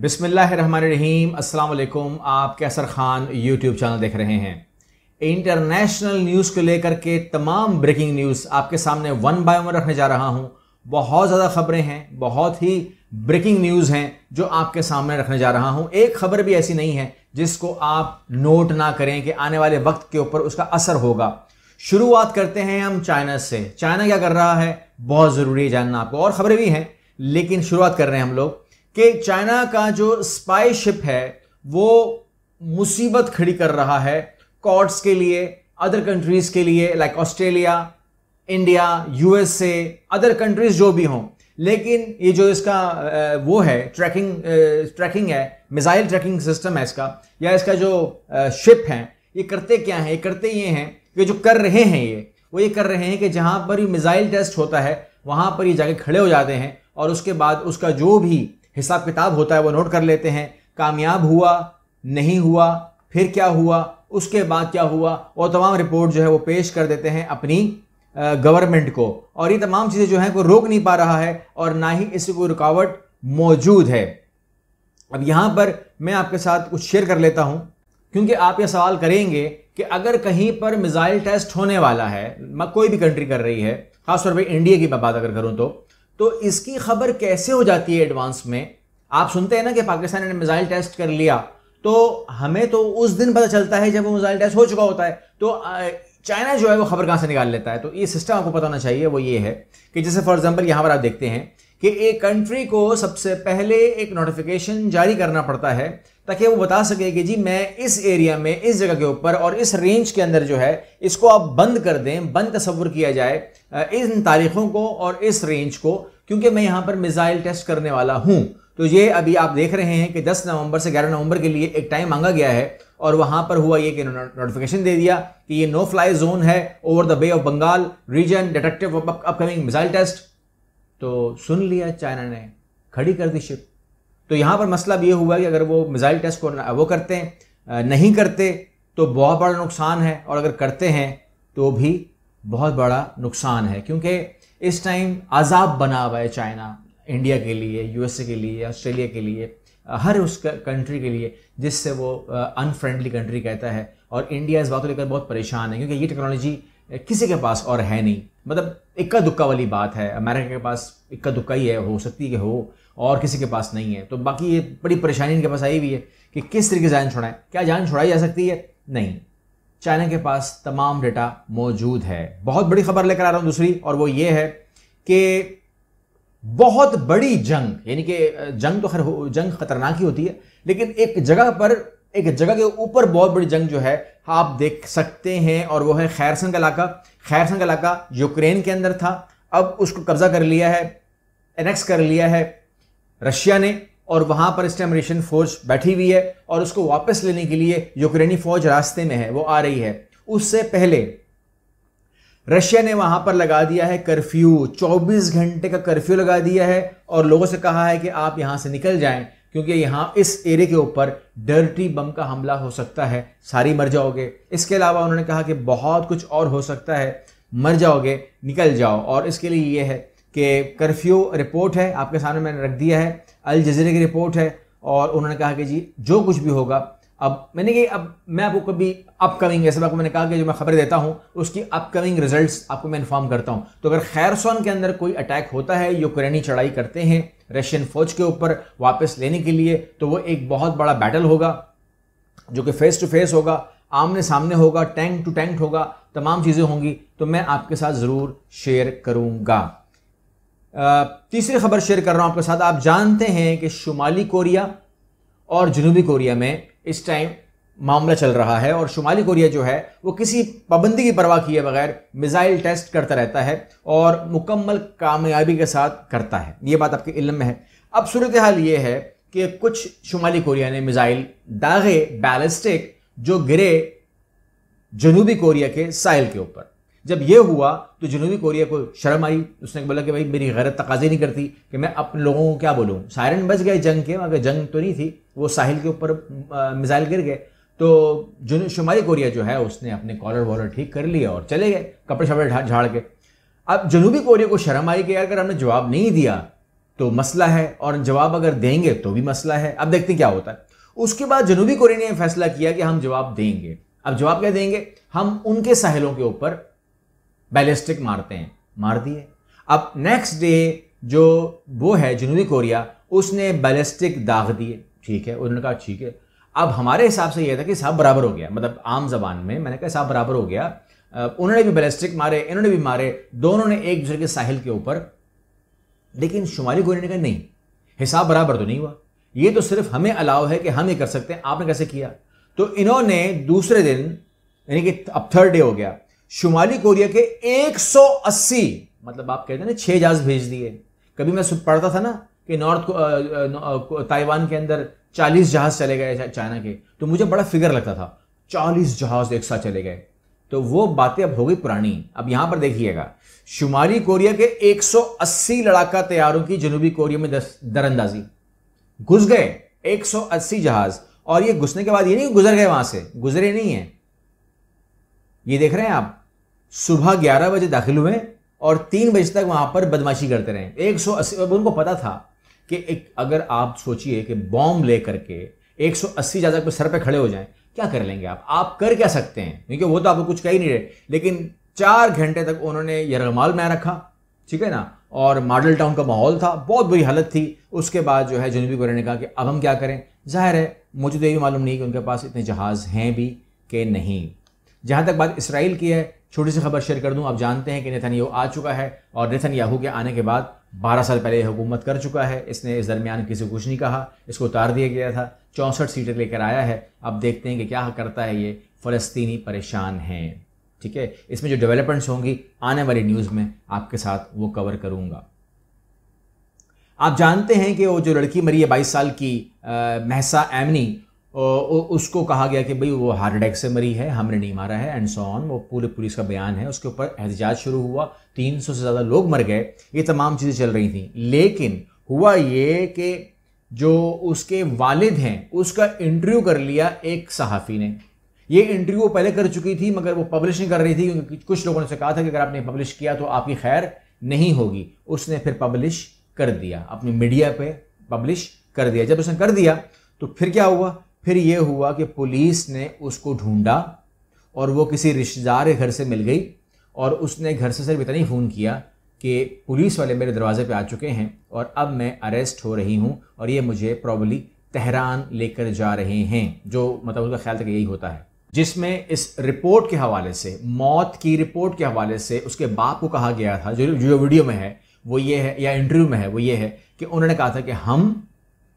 बिसमीम अल्लाम आप कैसर ख़ान यूट्यूब चैनल देख रहे हैं इंटरनेशनल न्यूज़ को लेकर के तमाम ब्रेकिंग न्यूज़ आपके सामने वन बाय वन रखने जा रहा हूँ बहुत ज़्यादा खबरें हैं बहुत ही ब्रेकिंग न्यूज़ हैं जो आपके सामने रखने जा रहा हूँ एक खबर भी ऐसी नहीं है जिसको आप नोट ना करें कि आने वाले वक्त के ऊपर उसका असर होगा शुरुआत करते हैं हम चाइना से चाइना क्या कर रहा है बहुत ज़रूरी है जानना आपको और ख़बरें भी हैं लेकिन शुरुआत कर रहे हैं हम लोग कि चाइना का जो स्पाई शिप है वो मुसीबत खड़ी कर रहा है कॉर्ड्स के लिए अदर कंट्रीज के लिए like Australia India USA other countries जो भी हों लेकिन ये जो इसका वो है ट्रैकिंग ट्रैकिंग है मिसाइल ट्रैकिंग सिस्टम है इसका या इसका जो शिप है ये करते क्या है ये करते ये हैं कि जो कर रहे हैं ये वो ये कर रहे हैं कि जहाँ पर ये मिसाइल टेस्ट होता है वहाँ पर ये जाके खड़े हो जाते हैं और उसके बाद उसका जो भी हिसाब किताब होता है वो नोट कर लेते हैं कामयाब हुआ नहीं हुआ फिर क्या हुआ उसके बाद क्या हुआ वो तमाम रिपोर्ट जो है वो पेश कर देते हैं अपनी गवर्नमेंट को और ये तमाम चीज़ें जो हैं को रोक नहीं पा रहा है और ना ही इससे कोई रुकावट मौजूद है अब यहाँ पर मैं आपके साथ कुछ शेयर कर लेता हूँ क्योंकि आप ये सवाल करेंगे कि अगर कहीं पर मिज़ाइल टेस्ट होने वाला है कोई भी कंट्री कर रही है खासतौर पर इंडिया की मैं बात अगर करूँ तो तो इसकी खबर कैसे हो जाती है एडवांस में आप सुनते हैं ना कि पाकिस्तान ने मिसाइल टेस्ट कर लिया तो हमें तो उस दिन पता चलता है जब वो मिसाइल टेस्ट हो चुका होता है तो चाइना जो है वो खबर कहाँ से निकाल लेता है तो ये सिस्टम आपको पता होना चाहिए वो ये है कि जैसे फॉर एग्जाम्पल यहाँ पर आप देखते हैं कि एक कंट्री को सबसे पहले एक नोटिफिकेशन जारी करना पड़ता है ताकि वो बता सके कि जी मैं इस एरिया में इस जगह के ऊपर और इस रेंज के अंदर जो है इसको आप बंद कर दें बंद तस्वुर किया जाए इन तारीखों को और इस रेंज को क्योंकि मैं यहाँ पर मिज़ाइल टेस्ट करने वाला हूँ तो ये अभी आप देख रहे हैं कि 10 नवंबर से 11 नवंबर के लिए एक टाइम मांगा गया है और वहाँ पर हुआ ये कि नोटिफिकेशन दे दिया कि ये नो फ्लाई जोन है over the bay of Bengal region detective upcoming missile test तो सुन लिया चाइना ने खड़ी कर दी शिप तो यहाँ पर मसला ये हुआ कि अगर वो मिज़ाइल टेस्ट को वो करते हैं नहीं करते तो बहुत बड़ा नुकसान है और अगर करते हैं तो भी बहुत बड़ा नुकसान है क्योंकि इस टाइम आज़ाब बना हुआ है चाइना इंडिया के लिए यूएसए के लिए ऑस्ट्रेलिया के लिए हर उस कंट्री के लिए जिससे वो अनफ्रेंडली कंट्री कहता है और इंडिया इस बात को लेकर बहुत परेशान है क्योंकि ये टेक्नोलॉजी किसी के पास और है नहीं मतलब इक्का दुक्का वाली बात है अमेरिका के पास इक्का दुक्का ही है हो सकती है कि हो और किसी के पास नहीं है तो बाकी ये बड़ी परेशानी इनके पास आई हुई है कि किस तरीके से जान छुड़ाए क्या जान छुड़ाई जा सकती है नहीं चाइना के पास तमाम डेटा मौजूद है बहुत बड़ी खबर लेकर आ रहा हूँ दूसरी और वो ये है कि बहुत बड़ी जंग यानी कि जंग तो खर जंग खतरनाक ही होती है लेकिन एक जगह पर एक जगह के ऊपर बहुत बड़ी जंग जो है आप देख सकते हैं और वो है खैरसन का इलाका खैरसन का इलाका यूक्रेन के अंदर था अब उसको कब्जा कर लिया है एनेक्स कर लिया है रशिया ने और वहां पर इस टाइम रशियन फौज बैठी हुई है और उसको वापस लेने के लिए यूक्रेनी फौज रास्ते में है वो आ रही है उससे पहले रशिया ने वहां पर लगा दिया है कर्फ्यू 24 घंटे का कर्फ्यू लगा दिया है और लोगों से कहा है कि आप यहां से निकल जाएं क्योंकि यहां इस एरिए के ऊपर डर्टी बम का हमला हो सकता है सारी मर जाओगे इसके अलावा उन्होंने कहा कि बहुत कुछ और हो सकता है मर जाओगे निकल जाओ और इसके लिए यह है कि कर्फ्यू रिपोर्ट है आपके सामने मैंने रख दिया है अल जजीरे की रिपोर्ट है और उन्होंने कहा कि जी जो कुछ भी होगा अब मैंने कि अब मैं आपको कभी अपकमिंग ऐसे आपको मैंने कहा कि जो मैं खबर देता हूँ उसकी अपकमिंग रिजल्ट्स आपको मैं इन्फॉर्म करता हूँ तो अगर खैरसोन के अंदर कोई अटैक होता है यूक्रेनी चढ़ाई करते हैं रशियन फौज के ऊपर वापस लेने के लिए तो वो एक बहुत बड़ा बैटल होगा जो कि फेस टू फेस होगा आमने सामने होगा टैंक टू टैंक होगा तमाम चीज़ें होंगी तो मैं आपके साथ ज़रूर शेयर करूँगा तीसरी खबर शेयर कर रहा हूं आपके साथ आप जानते हैं कि शुमाली कोरिया और जनूबी कोरिया में इस टाइम मामला चल रहा है और शुमाली कोरिया जो है वो किसी पाबंदी की परवाह किए बगैर मिज़ाइल टेस्ट करता रहता है और मुकम्मल कामयाबी के साथ करता है ये बात आपके इलम में है अब सूरत हाल ये है कि कुछ शुमाली कोरिया ने मिज़ाइल दागे बैलिस्टिक जो गिरे जनूबी कोरिया के साइल के ऊपर जब ये हुआ तो जनूबी कोरिया को शर्म आई उसने बोला कि भाई मेरी गैरत तकाजे नहीं करती कि मैं अपने लोगों को क्या बोलूँ सायरन बच गए जंग के मगर जंग तो नहीं थी वो साहिल के ऊपर मिसाइल गिर गए तो जुन शुमाली कोरिया जो है उसने अपने कॉलर वॉलर ठीक कर लिए और चले गए कपड़े शपड़े झाड़ के अब जनूबी कोरिया को शर्म आई कि अगर हमने जवाब नहीं दिया तो मसला है और जवाब अगर देंगे तो भी मसला है अब देखते हैं क्या होता है उसके बाद जनूबी कोरिया ने फैसला किया कि हम जवाब देंगे अब जवाब क्या देंगे हम उनके साहिलों के ऊपर बैलिस्टिक मारते हैं मार दिए अब नेक्स्ट डे जो वो है जनूबी कोरिया उसने बैलिस्टिक दाग दिए ठीक है उन्होंने कहा ठीक है अब हमारे हिसाब से यह था कि सब बराबर हो गया मतलब आम जबान में मैंने कहा सब बराबर हो गया उन्होंने भी बैलिस्टिक मारे इन्होंने भी मारे दोनों ने एक दूसरे के साहिल के ऊपर लेकिन शुमाली कोरिया ने कहा नहीं हिसाब बराबर तो नहीं हुआ ये तो सिर्फ हमें अलाव है कि हम ये कर सकते हैं आपने कैसे किया तो इन्होंने दूसरे दिन यानी कि अब थर्ड डे हो गया शुमाली कोरिया के 180 मतलब आप कहते हैं ना छह जहाज भेज दिए कभी मैं पढ़ता था ना कि नॉर्थ ताइवान के अंदर 40 जहाज चले गए चाइना के तो मुझे बड़ा फिगर लगता था 40 जहाज एक साथ चले गए तो वो बातें अब हो गई पुरानी अब यहां पर देखिएगा शुमाली कोरिया के 180 लड़ाका तैयारों की जनूबी कोरिया में दरअंदाजी घुस गए 180 जहाज और ये घुसने के बाद ये नहीं गुजर गए वहां से गुजरे नहीं है ये देख रहे हैं आप सुबह ग्यारह बजे दाखिल हुए और तीन बजे तक वहाँ पर बदमाशी करते रहे एक सौ अस्सी उनको पता था कि एक अगर आप सोचिए कि बॉम्ब ले करके एक सौ अस्सी ज़्यादा पे सर पे खड़े हो जाएं क्या कर लेंगे आप आप कर क्या सकते हैं क्योंकि वो तो आपको कुछ कह ही नहीं रहे लेकिन चार घंटे तक उन्होंने यरगमाल में रखा ठीक है ना और मॉडल टाउन का माहौल था बहुत बुरी हालत थी उसके बाद जो है जनूबी कोरिया ने कहा कि अब हम क्या करें जाहिर है मुझे तो ये भी मालूम नहीं कि उनके पास इतने जहाज़ हैं भी कि नहीं जहाँ तक बात इसराइल की है छोटी सी खबर शेयर कर दूं आप जानते हैं कि नेथन आ चुका है और नेथन याहू के आने के बाद 12 साल पहले हुकूमत कर चुका है इसने इस दरमियान किसी को कुछ नहीं कहा इसको उतार दिया गया था चौंसठ सीटें लेकर आया है अब देखते हैं कि क्या करता है ये फ़लस्तनी परेशान हैं ठीक है इसमें जो डेवलपमेंट्स होंगी आने वाली न्यूज़ में आपके साथ वो कवर करूँगा आप जानते हैं कि वो जो लड़की मरी है बाईस साल की महसा एमनी उसको कहा गया कि भाई वो हार्ट अटैक से मरी है हमने नहीं मारा है एंड सो ऑन वो पूरे पुलिस का बयान है उसके ऊपर एहतजाज शुरू हुआ 300 से ज़्यादा लोग मर गए ये तमाम चीज़ें चल रही थी लेकिन हुआ ये कि जो उसके वालिद हैं उसका इंटरव्यू कर लिया एक सहाफ़ी ने ये इंटरव्यू वो पहले कर चुकी थी मगर वो पब्लिश नहीं कर रही थी क्योंकि कुछ लोगों ने कहा था कि अगर आपने पब्लिश किया तो आपकी खैर नहीं होगी उसने फिर पब्लिश कर दिया अपनी मीडिया पे पब्लिश कर दिया जब उसने कर दिया तो फिर क्या हुआ फिर ये हुआ कि पुलिस ने उसको ढूंढा और वो किसी रिश्तेदार के घर से मिल गई और उसने घर से सिर्फ इतना ही फ़ोन किया कि पुलिस वाले मेरे दरवाज़े पे आ चुके हैं और अब मैं अरेस्ट हो रही हूँ और ये मुझे प्रॉबली तहरान लेकर जा रहे हैं जो मतलब उसका ख्याल था कि यही होता है जिसमें इस रिपोर्ट के हवाले से मौत की रिपोर्ट के हवाले से उसके बाप को कहा गया था जो जो वीडियो में है वो ये है या इंटरव्यू में है वो ये है कि उन्होंने कहा था कि हम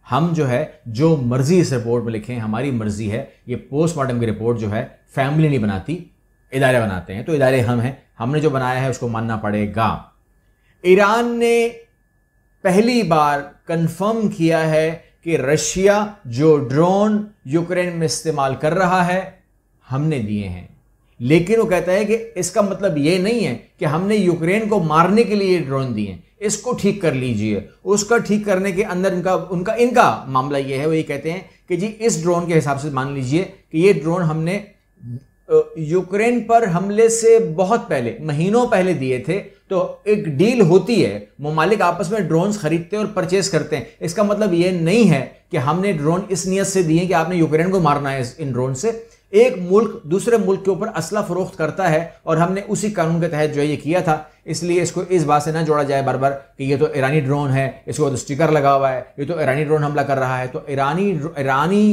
हम जो है जो मर्जी इस रिपोर्ट में लिखें हमारी मर्जी है ये पोस्टमार्टम की रिपोर्ट जो है फैमिली नहीं बनाती इदारे बनाते हैं तो इदारे हम हैं हमने जो बनाया है उसको मानना पड़ेगा ईरान ने पहली बार कंफर्म किया है कि रशिया जो ड्रोन यूक्रेन में इस्तेमाल कर रहा है हमने दिए हैं लेकिन वो कहता है कि इसका मतलब ये नहीं है कि हमने यूक्रेन को मारने के लिए ड्रोन दिए इसको ठीक कर लीजिए उसका ठीक करने के अंदर इनका उनका इनका मामला ये है वो ये कहते हैं कि जी इस ड्रोन के हिसाब से मान लीजिए कि ये ड्रोन हमने यूक्रेन पर हमले से बहुत पहले महीनों पहले दिए थे तो एक डील होती है ममालिक आपस में ड्रोन्स खरीदते हैं और परचेस करते हैं इसका मतलब ये नहीं है कि हमने ड्रोन इस नीयत से दिए कि आपने यूक्रेन को मारना है इन ड्रोन से एक मुल्क दूसरे मुल्क के ऊपर असला फरोख्त करता है और हमने उसी कानून के तहत जो है ये किया था इसलिए इसको इस बात से ना जोड़ा जाए बार बार कि ये तो ईरानी ड्रोन है इसको तो स्टिकर लगा हुआ है ये तो ईरानी ड्रोन हमला कर रहा है तो ईरानी ईरानी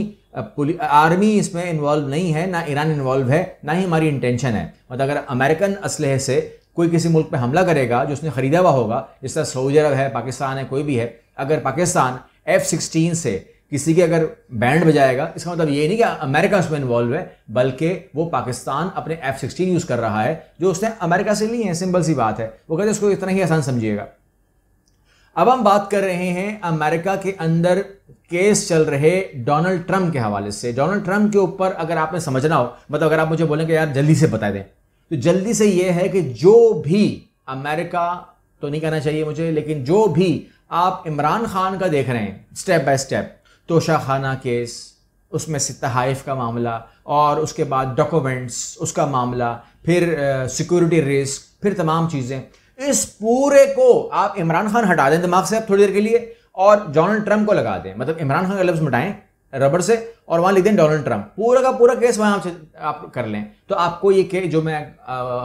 आर्मी इसमें इन्वॉल्व नहीं है ना ईरान इन्वॉल्व है ना ही हमारी इंटेंशन है मतलब अगर अमेरिकन असलहे से कोई किसी मुल्क पर हमला करेगा जो उसने ख़रीदा हुआ होगा जिस तरह सऊदी अरब है पाकिस्तान है कोई भी है अगर पाकिस्तान एफ सिक्सटीन से किसी के अगर बैंड बजाएगा इसका मतलब ये नहीं कि अमेरिका उसमें इन्वॉल्व है बल्कि वो पाकिस्तान अपने एफ सिक्सटीन यूज़ कर रहा है जो उसने अमेरिका से ली है सिंपल सी बात है वो कहते हैं उसको इतना ही आसान समझिएगा अब हम बात कर रहे हैं अमेरिका के अंदर केस चल रहे डोनाल्ड ट्रंप के हवाले से डोनाल्ड ट्रंप के ऊपर अगर आपने समझना हो मतलब अगर आप मुझे बोलें कि यार जल्दी से बता दें तो जल्दी से ये है कि जो भी अमेरिका तो नहीं कहना चाहिए मुझे लेकिन जो भी आप इमरान खान का देख रहे हैं स्टेप बाय स्टेप तोशा खाना केस उसमें से तहाइफ का मामला और उसके बाद डॉक्यूमेंट्स उसका मामला फिर सिक्योरिटी रिस्क फिर तमाम चीज़ें इस पूरे को आप इमरान खान हटा दें दिमाग से आप थोड़ी देर के लिए और डोनाल्ड ट्रंप को लगा दें मतलब इमरान खान का लफ्ज़ मिटाएं रबड़ से और वहाँ लिख दें डोनाल्ड ट्रंप पूरा का पूरा केस वहाँ से आप कर लें तो आपको ये के जो मैं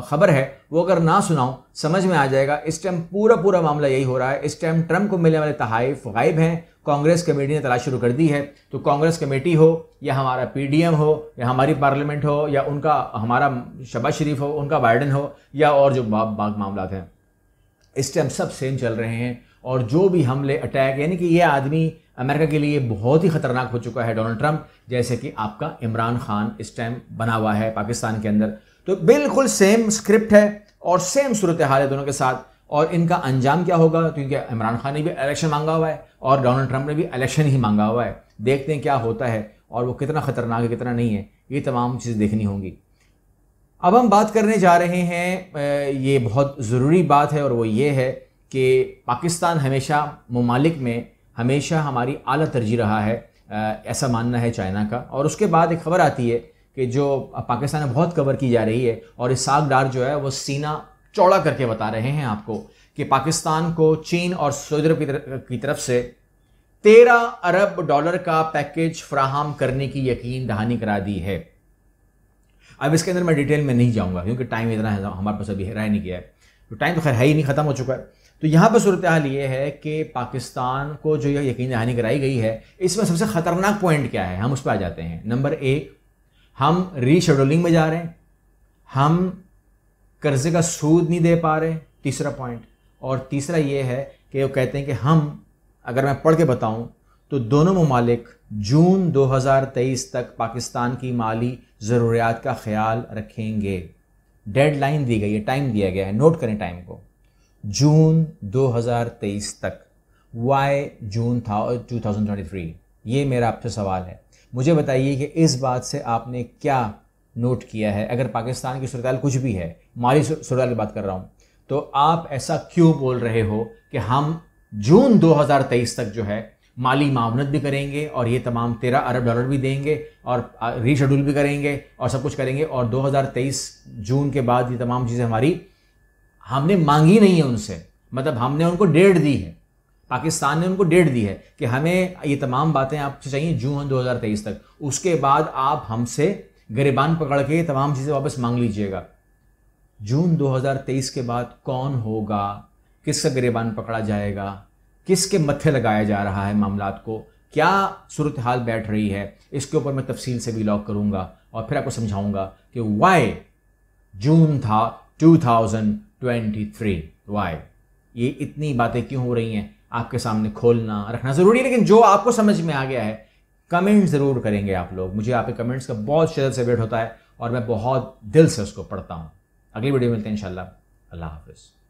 ख़बर है वो अगर ना सुनाऊँ समझ में आ जाएगा इस टाइम पूरा पूरा मामला यही हो रहा है इस टाइम ट्रंप को मिलने वाले तहाइफ तो गायब हैं कांग्रेस कमेटी ने तलाश शुरू कर दी है तो कांग्रेस कमेटी हो या हमारा पीडीएम हो या हमारी पार्लियामेंट हो या उनका हमारा शबाज शरीफ हो उनका बाइडन हो या और जो बाग मामला हैं इस टाइम सब सेम चल रहे हैं और जो भी हमले अटैक यानी कि ये आदमी अमेरिका के लिए बहुत ही ख़तरनाक हो चुका है डोनाल्ड ट्रंप जैसे कि आपका इमरान खान इस टाइम बना हुआ है पाकिस्तान के अंदर तो बिल्कुल सेम स्क्रिप्ट है और सेम सूरत हाल है दोनों के साथ और इनका अंजाम क्या होगा तो क्योंकि इमरान खान ने भी इलेक्शन मांगा हुआ है और डोनाल्ड ट्रंप ने भी इलेक्शन ही मांगा हुआ है देखते हैं क्या होता है और वो कितना ख़तरनाक है कितना नहीं है ये तमाम चीज़ें देखनी होंगी अब हम बात करने जा रहे हैं ये बहुत ज़रूरी बात है और वो ये है कि पाकिस्तान हमेशा ममालिक में हमेशा हमारी अली तरजीह रहा है ऐसा मानना है चाइना का और उसके बाद एक खबर आती है कि जो पाकिस्तान में बहुत कवर की जा रही है और साग डार जो है वो सीना चौड़ा करके बता रहे हैं आपको कि पाकिस्तान को चीन और सऊदी अरब की तरफ से तेरह अरब डॉलर का पैकेज फ्राहम करने की यकीन दहानी करा दी है अब इसके अंदर मैं डिटेल में नहीं जाऊंगा क्योंकि टाइम इतना है हमारे पास अभी रह नहीं गया है तो टाइम तो खैर है ही नहीं ख़त्म हो चुका है तो यहाँ पर सूरत हाल ये है कि पाकिस्तान को जो यह यकीन दहानी कराई गई है इसमें सबसे ख़तरनाक पॉइंट क्या है हम उस पर आ जाते हैं नंबर एक हम रीशेडोलिंग में जा रहे हैं हम कर्जे का सूद नहीं दे पा रहे तीसरा पॉइंट और तीसरा ये है कि वो कहते हैं कि हम अगर मैं पढ़ के बताऊं तो दोनों ममालिक जून 2023 तक पाकिस्तान की माली ज़रूरियात का ख्याल रखेंगे डेडलाइन दी गई है टाइम दिया गया है नोट करें टाइम को जून 2023 तक वाई जून था ट्वेंटी थ्री ये मेरा आपसे सवाल है मुझे बताइए कि इस बात से आपने क्या नोट किया है अगर पाकिस्तान की सूरत कुछ भी है माली सूरत की बात कर रहा हूँ तो आप ऐसा क्यों बोल रहे हो कि हम जून 2023 तक जो है माली मामनत भी करेंगे और ये तमाम तेरह अरब डॉलर भी देंगे और रीशेड्यूल भी करेंगे और सब कुछ करेंगे और 2023 जून के बाद ये तमाम चीज़ें हमारी हमने मांगी नहीं है उनसे मतलब हमने उनको डेट दी है पाकिस्तान ने उनको डेट दी है कि हमें ये तमाम बातें आपसे चाहिए जून दो तक उसके बाद आप हमसे गरेबान पकड़ के तमाम चीज़ें वापस मांग लीजिएगा जून 2023 के बाद कौन होगा किसका गरीबान पकड़ा जाएगा किसके मत्थे लगाया जा रहा है मामला को क्या सूरत हाल बैठ रही है इसके ऊपर मैं तफसील से भी लॉक करूंगा और फिर आपको समझाऊंगा कि वाई जून था 2023 वाई ये इतनी बातें क्यों हो रही हैं आपके सामने खोलना रखना ज़रूरी है लेकिन जो आपको समझ में आ गया है कमेंट ज़रूर करेंगे आप लोग मुझे आपके कमेंट्स का बहुत शेयर से वेट होता है और मैं बहुत दिल से उसको पढ़ता हूँ अगली वीडियो मिलते हैं इंशाल्लाह अल्लाह हाफिज़